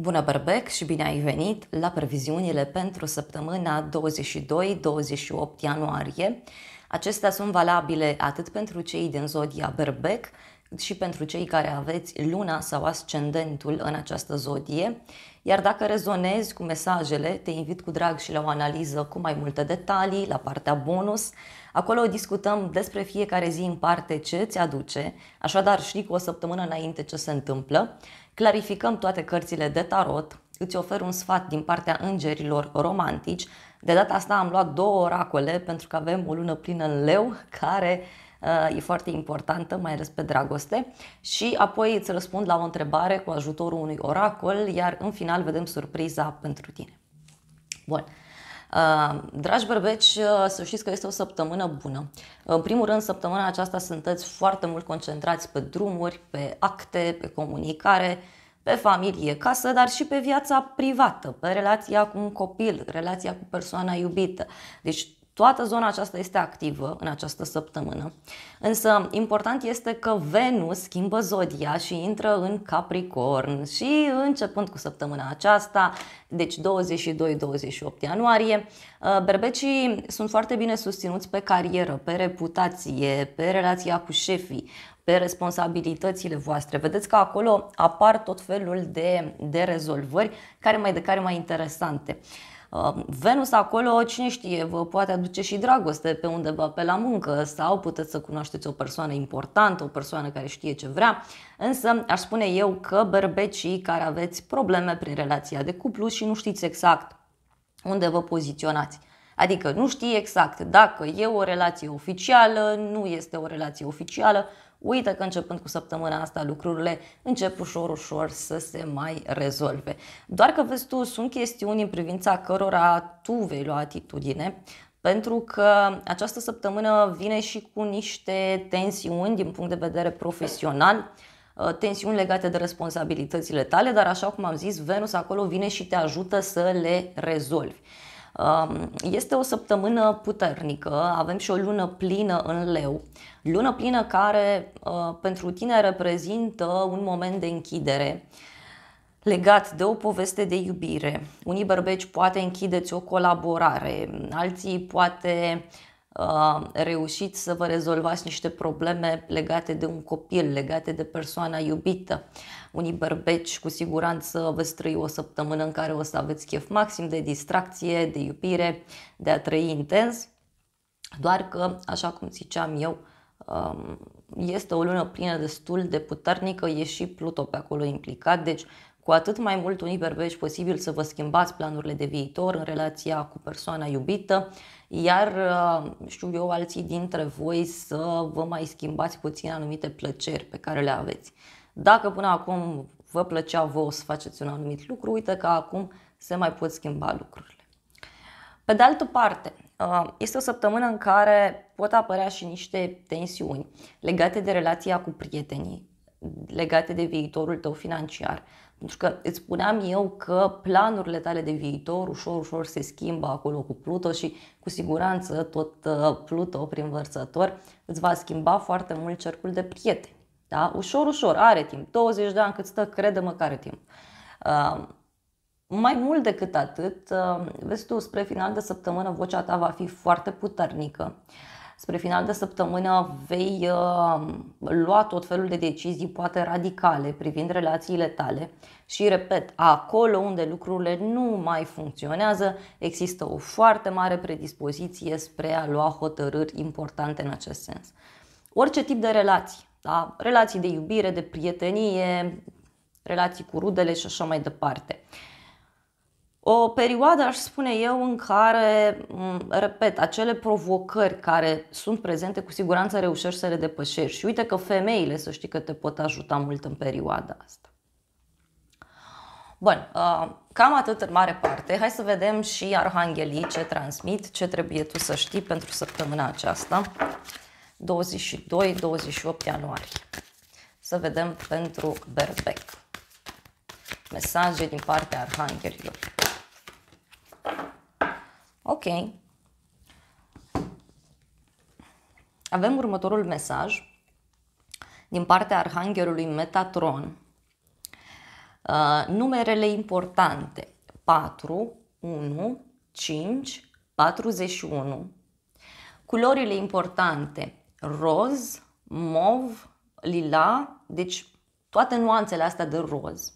Bună Berbec și bine ai venit la previziunile pentru săptămâna 22-28 ianuarie. Acestea sunt valabile atât pentru cei din zodia Berbec, cât și pentru cei care aveți luna sau ascendentul în această zodie. Iar dacă rezonezi cu mesajele, te invit cu drag și la o analiză cu mai multe detalii la partea bonus, Acolo discutăm despre fiecare zi în parte ce îți aduce, așadar știi cu o săptămână înainte ce se întâmplă, clarificăm toate cărțile de tarot, îți ofer un sfat din partea îngerilor romantici. De data asta am luat două oracole pentru că avem o lună plină în leu care uh, e foarte importantă, mai ales pe dragoste și apoi îți răspund la o întrebare cu ajutorul unui oracol, iar în final vedem surpriza pentru tine. Bun. Uh, dragi bărbeci, uh, să știți că este o săptămână bună. În primul rând, săptămâna aceasta sunteți foarte mult concentrați pe drumuri, pe acte, pe comunicare, pe familie, casă, dar și pe viața privată, pe relația cu un copil, relația cu persoana iubită. Deci Toată zona aceasta este activă în această săptămână, însă important este că Venus schimbă zodia și intră în Capricorn și începând cu săptămâna aceasta, deci 22-28 ianuarie, uh, berbecii sunt foarte bine susținuți pe carieră, pe reputație, pe relația cu șefii, pe responsabilitățile voastre. Vedeți că acolo apar tot felul de, de rezolvări, care mai de care mai interesante. Uh, Venus acolo, cine știe, vă poate aduce și dragoste pe undeva, pe la muncă sau puteți să cunoașteți o persoană importantă, o persoană care știe ce vrea, însă aș spune eu că berbecii care aveți probleme prin relația de cuplu și nu știți exact unde vă poziționați. Adică nu știi exact dacă e o relație oficială, nu este o relație oficială. Uite că începând cu săptămâna asta lucrurile încep ușor, ușor să se mai rezolve. Doar că vezi tu, sunt chestiuni în privința cărora tu vei lua atitudine, pentru că această săptămână vine și cu niște tensiuni din punct de vedere profesional, uh, tensiuni legate de responsabilitățile tale, dar așa cum am zis, Venus acolo vine și te ajută să le rezolvi. Um, este o săptămână puternică, avem și o lună plină în leu, lună plină care uh, pentru tine reprezintă un moment de închidere legat de o poveste de iubire. Unii bărbeci poate închideți o colaborare, alții poate reușiți să vă rezolvați niște probleme legate de un copil, legate de persoana iubită. Unii berbeci cu siguranță vă trăi o săptămână în care o să aveți chef maxim de distracție, de iubire, de a trăi intens, doar că, așa cum ziceam eu, este o lună plină destul de puternică, e și Pluto pe acolo implicat, deci cu atât mai mult unii berbeci posibil să vă schimbați planurile de viitor în relația cu persoana iubită, iar uh, știu eu alții dintre voi să vă mai schimbați puțin anumite plăceri pe care le aveți. Dacă până acum vă plăcea vouă să faceți un anumit lucru, uite că acum se mai pot schimba lucrurile. Pe de altă parte, uh, este o săptămână în care pot apărea și niște tensiuni legate de relația cu prietenii legate de viitorul tău financiar. Pentru că îți spuneam eu că planurile tale de viitor ușor, ușor se schimbă acolo cu Pluto și cu siguranță tot uh, Pluto prin vărsător îți va schimba foarte mult cercul de prieteni. Da? Ușor, ușor, are timp. 20 de ani cât stă, crede-mă care timp. Uh, mai mult decât atât, uh, vezi tu, spre final de săptămână vocea ta va fi foarte puternică. Uh, spre final de săptămână vei uh, lua tot felul de decizii, poate radicale, privind relațiile tale și, repet, acolo unde lucrurile nu mai funcționează, există o foarte mare predispoziție spre a lua hotărâri importante în acest sens. Orice tip de relații, da? relații de iubire, de prietenie, relații cu rudele și așa mai departe. Uh, o perioadă, aș spune eu, în care, repet, acele provocări care sunt prezente, cu siguranță reușești să le depășești. Și uite că femeile, să știi că te pot ajuta mult în perioada asta. Bun, uh, cam atât în mare parte. Hai să vedem și arhanghelii ce transmit, ce trebuie tu să știi pentru săptămâna aceasta, 22-28 ianuarie. Să vedem pentru Berbec. Mesaje din partea arhanghelilor. Avem următorul mesaj din partea arhanghelului Metatron. Uh, numerele importante 4, 1, 5, 41. Culorile importante roz, mov, lila, deci toate nuanțele astea de roz.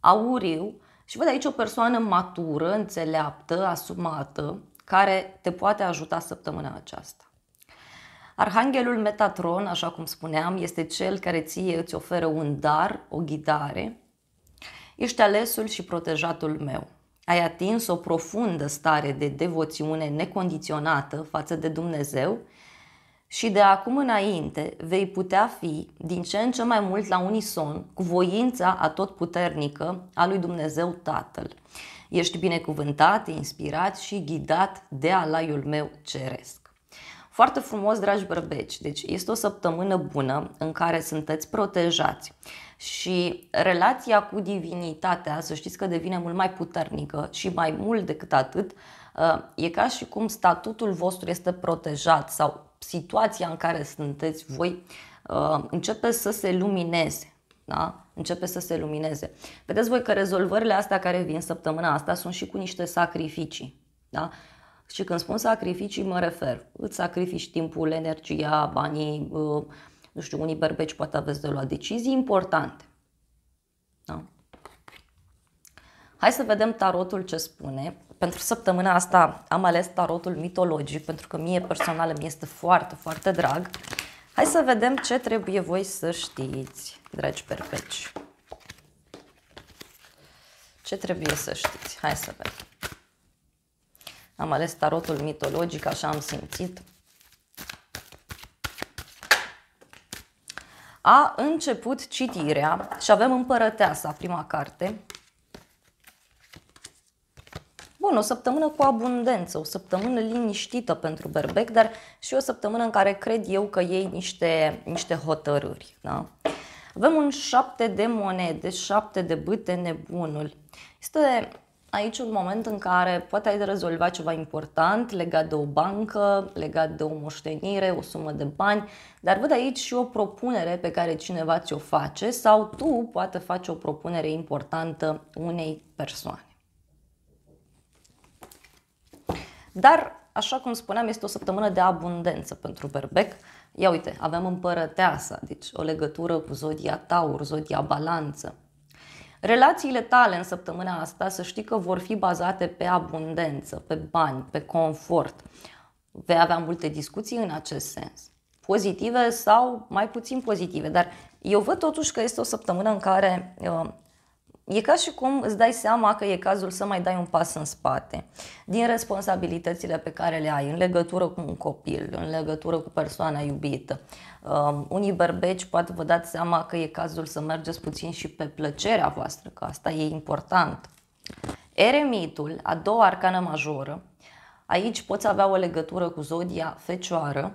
Auriu, și văd aici o persoană matură, înțeleaptă, asumată, care te poate ajuta săptămâna aceasta. Arhanghelul Metatron, așa cum spuneam, este cel care ție îți oferă un dar, o ghidare. Ești alesul și protejatul meu. Ai atins o profundă stare de devoțiune necondiționată față de Dumnezeu și de acum înainte vei putea fi din ce în ce mai mult la unison cu voința atotputernică a lui Dumnezeu Tatăl. Ești binecuvântat, inspirat și ghidat de alaiul meu ceresc. Foarte frumos, dragi bărbeci! Deci este o săptămână bună în care sunteți protejați și relația cu divinitatea, să știți că devine mult mai puternică și mai mult decât atât, Ă, e ca și cum statutul vostru este protejat sau situația în care sunteți voi ă, începe să se lumineze. Da? Începe să se lumineze. Vedeți voi că rezolvările astea care vin săptămâna asta sunt și cu niște sacrificii. Da? Și când spun sacrificii, mă refer. Îți sacrifici timpul, energia, banii, ă, nu știu, unii berbeci poate aveți de luat decizii importante. Da? Hai să vedem tarotul ce spune pentru săptămâna asta am ales tarotul mitologic, pentru că mie personal mi este foarte, foarte drag. Hai să vedem ce trebuie voi să știți, dragi perpeci. Ce trebuie să știți? Hai să vedem. Am ales tarotul mitologic, așa am simțit. A început citirea și avem Împărăteasa, prima carte. Bun, o săptămână cu abundență, o săptămână liniștită pentru Berbec, dar și o săptămână în care cred eu că iei niște, niște hotărâri. Da? Avem un șapte de monede, șapte de bâte nebunul. Este aici un moment în care poate ai de rezolvat ceva important legat de o bancă, legat de o moștenire, o sumă de bani, dar văd aici și o propunere pe care cineva ți-o face sau tu poate face o propunere importantă unei persoane. Dar, așa cum spuneam, este o săptămână de abundență pentru berbec. Ia uite, avem împărăteasa, deci o legătură cu zodia taur, zodia balanță. Relațiile tale în săptămâna asta să știi că vor fi bazate pe abundență, pe bani, pe confort. Vei avea multe discuții în acest sens, pozitive sau mai puțin pozitive, dar eu văd totuși că este o săptămână în care uh, E ca și cum îți dai seama că e cazul să mai dai un pas în spate din responsabilitățile pe care le ai în legătură cu un copil, în legătură cu persoana iubită. Um, unii berbeci poate vă dați seama că e cazul să mergeți puțin și pe plăcerea voastră, că asta e important. Eremitul, a doua arcană majoră, aici poți avea o legătură cu zodia fecioară,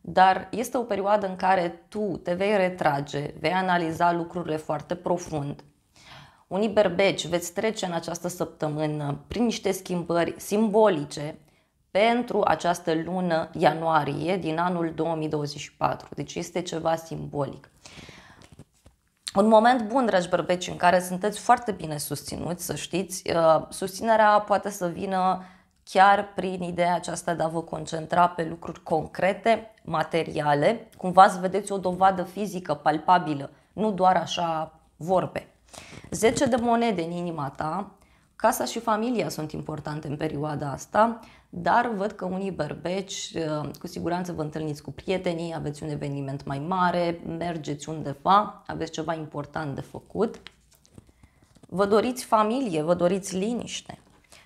dar este o perioadă în care tu te vei retrage, vei analiza lucrurile foarte profund, unii berbeci veți trece în această săptămână prin niște schimbări simbolice pentru această lună ianuarie din anul 2024. Deci este ceva simbolic. Un moment bun, dragi bărbeci, în care sunteți foarte bine susținuți, să știți. Uh, susținerea poate să vină chiar prin ideea aceasta de a vă concentra pe lucruri concrete, materiale, cumva să vedeți o dovadă fizică, palpabilă, nu doar așa vorbe. 10 de monede în inima ta, casa și familia sunt importante în perioada asta, dar văd că unii berbeci, uh, cu siguranță vă întâlniți cu prietenii, aveți un eveniment mai mare, mergeți undeva, aveți ceva important de făcut. Vă doriți familie, vă doriți liniște.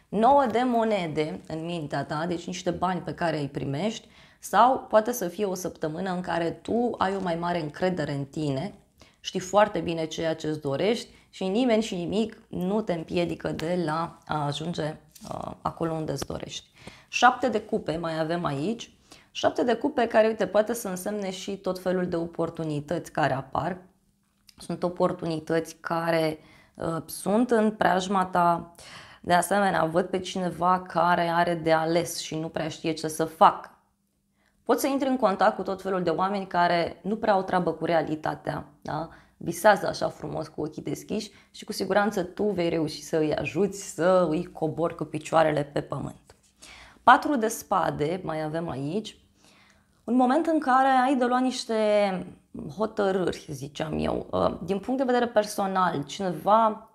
9 de monede în mintea ta, deci niște bani pe care îi primești, sau poate să fie o săptămână în care tu ai o mai mare încredere în tine, știi foarte bine ceea ce îți dorești și nimeni și nimic nu te împiedică de la a ajunge acolo unde îți dorești. Șapte de cupe mai avem aici, șapte de cupe care, uite, poate să însemne și tot felul de oportunități care apar. Sunt oportunități care uh, sunt în preajma ta, de asemenea, văd pe cineva care are de ales și nu prea știe ce să fac. Poți să intri în contact cu tot felul de oameni care nu prea au treabă cu realitatea, da? visează așa frumos cu ochii deschiși și cu siguranță tu vei reuși să îi ajuți să îi cobor cu picioarele pe pământ. Patru de spade mai avem aici. Un moment în care ai de luat niște hotărâri, ziceam eu, uh, din punct de vedere personal, cineva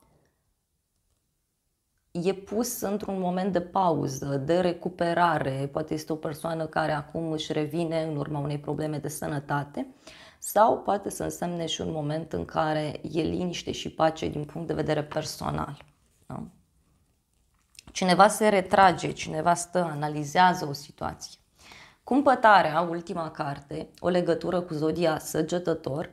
e pus într-un moment de pauză, de recuperare, poate este o persoană care acum își revine în urma unei probleme de sănătate sau poate să însemne și un moment în care e liniște și pace din punct de vedere personal. Da? Cineva se retrage, cineva stă, analizează o situație. Cumpătarea, ultima carte, o legătură cu zodia săgetător,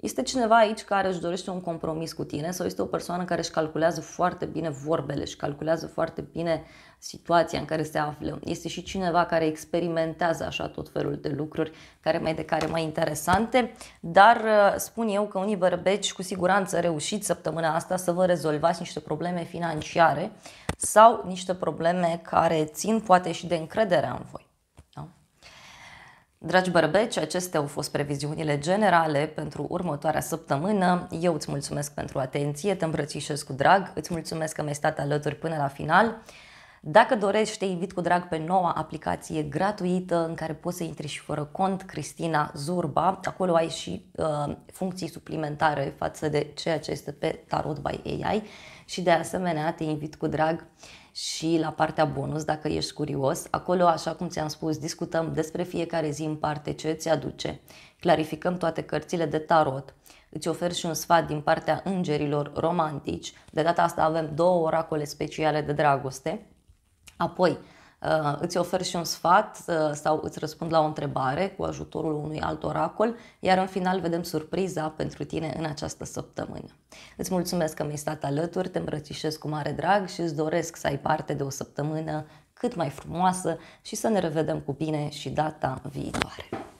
este cineva aici care își dorește un compromis cu tine sau este o persoană care își calculează foarte bine vorbele și calculează foarte bine situația în care se află. Este și cineva care experimentează așa tot felul de lucruri care mai de care mai interesante, dar uh, spun eu că unii bărbeci cu siguranță reușit săptămâna asta să vă rezolvați niște probleme financiare sau niște probleme care țin poate și de încrederea în voi. Dragi bărbeci, acestea au fost previziunile generale pentru următoarea săptămână. Eu îți mulțumesc pentru atenție, te îmbrățișez cu drag, îți mulțumesc că mi-ai stat alături până la final. Dacă dorești, te invit cu drag pe noua aplicație gratuită în care poți să intri și fără cont, Cristina Zurba. Acolo ai și uh, funcții suplimentare față de ceea ce este pe Tarot by AI și de asemenea te invit cu drag și la partea bonus, dacă ești curios. Acolo, așa cum ți-am spus, discutăm despre fiecare zi în parte ce îți aduce, clarificăm toate cărțile de tarot, îți ofer și un sfat din partea îngerilor romantici, de data asta avem două oracole speciale de dragoste, apoi Uh, îți ofer și un sfat uh, sau îți răspund la o întrebare cu ajutorul unui alt oracol, iar în final vedem surpriza pentru tine în această săptămână. Îți mulțumesc că mi-ai stat alături, te îmbrățișez cu mare drag și îți doresc să ai parte de o săptămână cât mai frumoasă și să ne revedem cu bine și data viitoare.